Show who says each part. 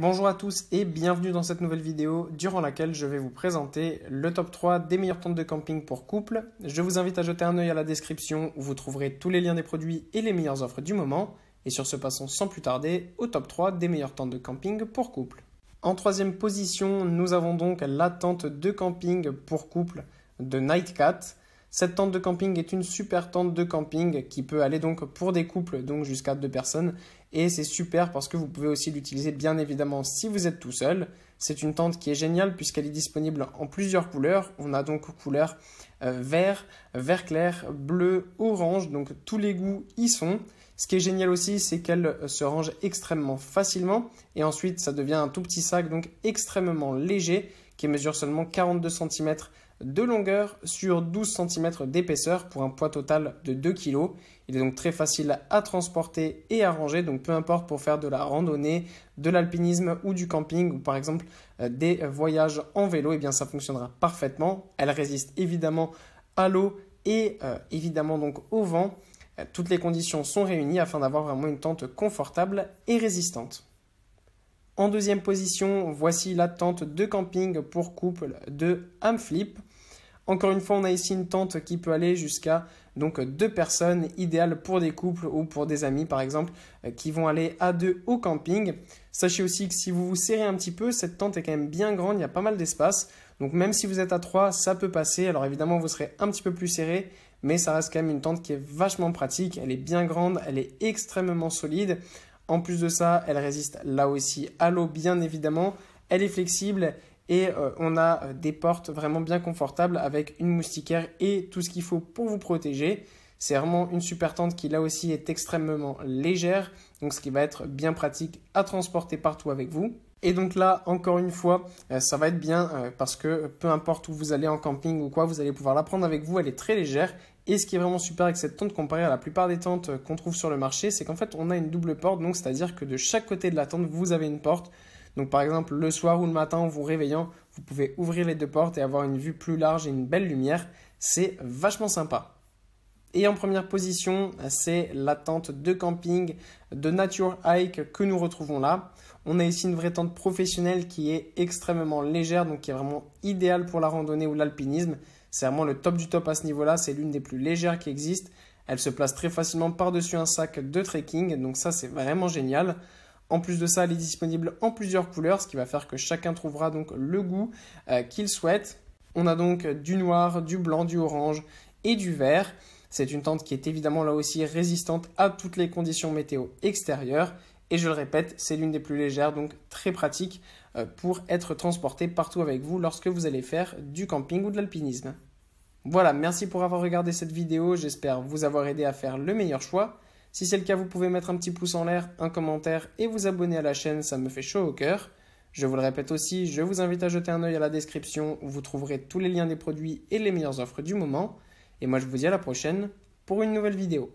Speaker 1: Bonjour à tous et bienvenue dans cette nouvelle vidéo durant laquelle je vais vous présenter le top 3 des meilleures tentes de camping pour couple. Je vous invite à jeter un œil à la description où vous trouverez tous les liens des produits et les meilleures offres du moment. Et sur ce passons sans plus tarder au top 3 des meilleures tentes de camping pour couple. En troisième position, nous avons donc la tente de camping pour couple de Nightcat. Cette tente de camping est une super tente de camping qui peut aller donc pour des couples, donc jusqu'à deux personnes. Et c'est super parce que vous pouvez aussi l'utiliser bien évidemment si vous êtes tout seul. C'est une tente qui est géniale puisqu'elle est disponible en plusieurs couleurs. On a donc couleur euh, vert, vert clair, bleu, orange, donc tous les goûts y sont. Ce qui est génial aussi, c'est qu'elle euh, se range extrêmement facilement et ensuite ça devient un tout petit sac donc extrêmement léger qui mesure seulement 42 cm de longueur sur 12 cm d'épaisseur pour un poids total de 2 kg. Il est donc très facile à transporter et à ranger, donc peu importe pour faire de la randonnée, de l'alpinisme ou du camping ou par exemple euh, des voyages en vélo, et eh bien ça fonctionnera parfaitement. Elle résiste évidemment à l'eau et euh, évidemment donc au vent. Euh, toutes les conditions sont réunies afin d'avoir vraiment une tente confortable et résistante. En deuxième position, voici la tente de camping pour couple de Amflip. Encore une fois, on a ici une tente qui peut aller jusqu'à donc deux personnes, idéales pour des couples ou pour des amis par exemple, euh, qui vont aller à deux au camping. Sachez aussi que si vous vous serrez un petit peu, cette tente est quand même bien grande, il y a pas mal d'espace. Donc même si vous êtes à trois, ça peut passer. Alors évidemment, vous serez un petit peu plus serré, mais ça reste quand même une tente qui est vachement pratique. Elle est bien grande, elle est extrêmement solide. En plus de ça, elle résiste là aussi à l'eau, bien évidemment. Elle est flexible et euh, on a euh, des portes vraiment bien confortables avec une moustiquaire et tout ce qu'il faut pour vous protéger. C'est vraiment une super tente qui là aussi est extrêmement légère, donc ce qui va être bien pratique à transporter partout avec vous. Et donc là, encore une fois, euh, ça va être bien parce que peu importe où vous allez en camping ou quoi, vous allez pouvoir la prendre avec vous, elle est très légère. Et ce qui est vraiment super avec cette tente comparée à la plupart des tentes qu'on trouve sur le marché, c'est qu'en fait on a une double porte, donc c'est-à-dire que de chaque côté de la tente, vous avez une porte. Donc par exemple, le soir ou le matin en vous réveillant, vous pouvez ouvrir les deux portes et avoir une vue plus large et une belle lumière. C'est vachement sympa. Et en première position, c'est la tente de camping de Nature Hike que nous retrouvons là. On a ici une vraie tente professionnelle qui est extrêmement légère, donc qui est vraiment idéale pour la randonnée ou l'alpinisme. C'est vraiment le top du top à ce niveau-là, c'est l'une des plus légères qui existent. Elle se place très facilement par-dessus un sac de trekking, donc ça c'est vraiment génial. En plus de ça, elle est disponible en plusieurs couleurs, ce qui va faire que chacun trouvera donc le goût euh, qu'il souhaite. On a donc du noir, du blanc, du orange et du vert. C'est une tente qui est évidemment là aussi résistante à toutes les conditions météo extérieures. Et je le répète, c'est l'une des plus légères, donc très pratique euh, pour être transportée partout avec vous lorsque vous allez faire du camping ou de l'alpinisme. Voilà, merci pour avoir regardé cette vidéo, j'espère vous avoir aidé à faire le meilleur choix. Si c'est le cas, vous pouvez mettre un petit pouce en l'air, un commentaire et vous abonner à la chaîne, ça me fait chaud au cœur. Je vous le répète aussi, je vous invite à jeter un œil à la description où vous trouverez tous les liens des produits et les meilleures offres du moment. Et moi je vous dis à la prochaine pour une nouvelle vidéo.